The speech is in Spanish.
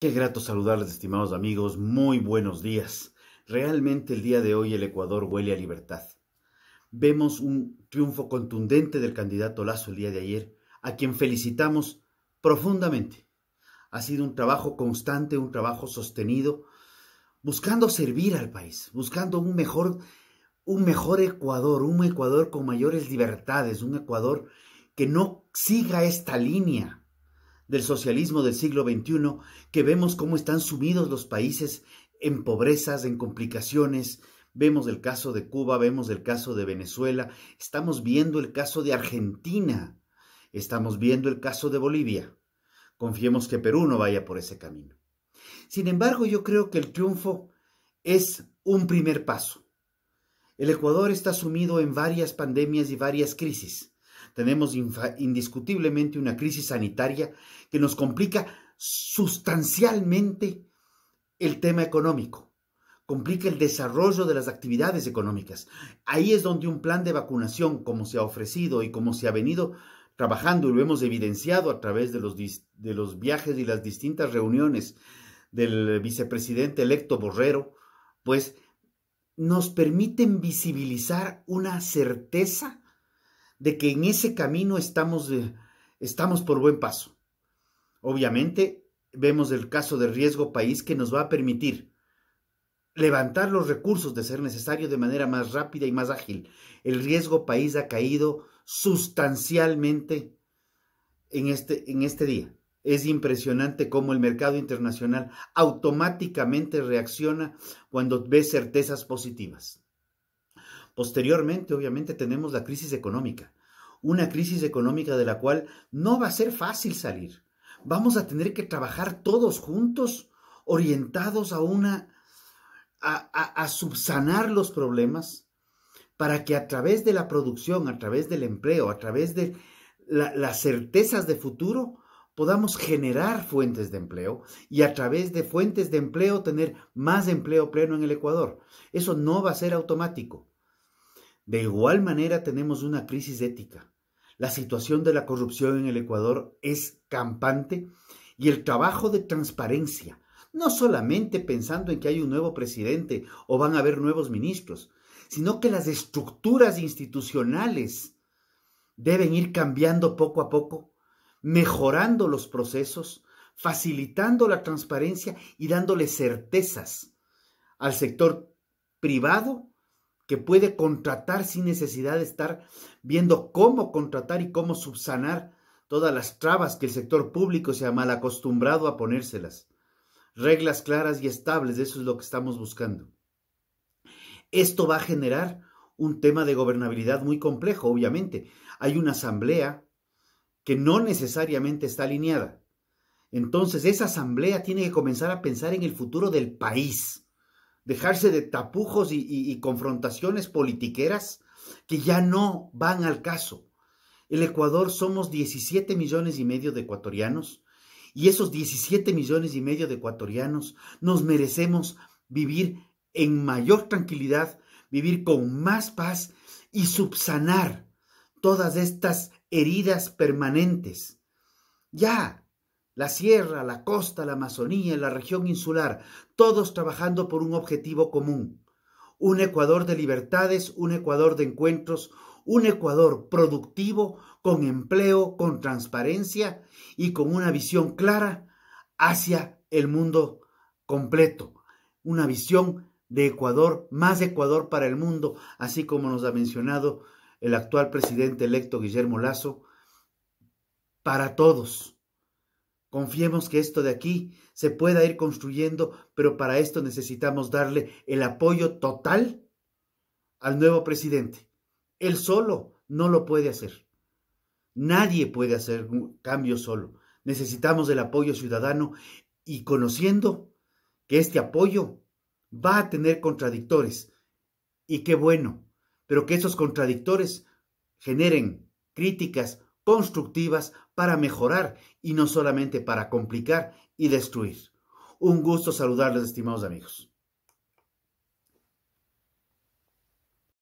Qué grato saludarles, estimados amigos. Muy buenos días. Realmente el día de hoy el Ecuador huele a libertad. Vemos un triunfo contundente del candidato Lazo el día de ayer, a quien felicitamos profundamente. Ha sido un trabajo constante, un trabajo sostenido, buscando servir al país, buscando un mejor, un mejor Ecuador, un Ecuador con mayores libertades, un Ecuador que no siga esta línea del socialismo del siglo XXI, que vemos cómo están sumidos los países en pobrezas, en complicaciones. Vemos el caso de Cuba, vemos el caso de Venezuela, estamos viendo el caso de Argentina, estamos viendo el caso de Bolivia. Confiemos que Perú no vaya por ese camino. Sin embargo, yo creo que el triunfo es un primer paso. El Ecuador está sumido en varias pandemias y varias crisis tenemos indiscutiblemente una crisis sanitaria que nos complica sustancialmente el tema económico, complica el desarrollo de las actividades económicas. Ahí es donde un plan de vacunación, como se ha ofrecido y como se ha venido trabajando y lo hemos evidenciado a través de los, de los viajes y las distintas reuniones del vicepresidente electo Borrero, pues nos permiten visibilizar una certeza de que en ese camino estamos, estamos por buen paso. Obviamente, vemos el caso de riesgo país que nos va a permitir levantar los recursos de ser necesario de manera más rápida y más ágil. El riesgo país ha caído sustancialmente en este, en este día. Es impresionante cómo el mercado internacional automáticamente reacciona cuando ve certezas positivas. Posteriormente, obviamente, tenemos la crisis económica, una crisis económica de la cual no va a ser fácil salir. Vamos a tener que trabajar todos juntos, orientados a una, a, subsanar los problemas, para que a través de la producción, a través del empleo, a través de las certezas de futuro, podamos generar fuentes de empleo y a través de fuentes de empleo tener más empleo pleno en el Ecuador. Eso no va a ser automático. De igual manera tenemos una crisis ética. La situación de la corrupción en el Ecuador es campante y el trabajo de transparencia, no solamente pensando en que hay un nuevo presidente o van a haber nuevos ministros, sino que las estructuras institucionales deben ir cambiando poco a poco, mejorando los procesos, facilitando la transparencia y dándole certezas al sector privado que puede contratar sin necesidad de estar viendo cómo contratar y cómo subsanar todas las trabas que el sector público se ha mal acostumbrado a ponérselas. Reglas claras y estables, eso es lo que estamos buscando. Esto va a generar un tema de gobernabilidad muy complejo, obviamente. Hay una asamblea que no necesariamente está alineada. Entonces, esa asamblea tiene que comenzar a pensar en el futuro del país dejarse de tapujos y, confrontaciones politiqueras que ya no van al caso. El Ecuador somos 17 millones y medio de ecuatorianos y esos 17 millones y medio de ecuatorianos nos merecemos vivir en mayor tranquilidad, vivir con más paz y subsanar todas estas heridas permanentes. Ya, la sierra, la costa, la Amazonía, la región insular, todos trabajando por un objetivo común. Un Ecuador de libertades, un Ecuador de encuentros, un Ecuador productivo, con empleo, con transparencia y con una visión clara hacia el mundo completo. Una visión de Ecuador, más Ecuador para el mundo, así como nos ha mencionado el actual presidente electo Guillermo Lazo, para todos Confiemos que esto de aquí se pueda ir construyendo, pero para esto necesitamos darle el apoyo total al nuevo presidente. Él solo no lo puede hacer. Nadie puede hacer un cambio solo. Necesitamos el apoyo ciudadano y conociendo que este apoyo va a tener contradictores. Y qué bueno, pero que esos contradictores generen críticas constructivas para mejorar y no solamente para complicar y destruir. Un gusto saludarles, estimados amigos.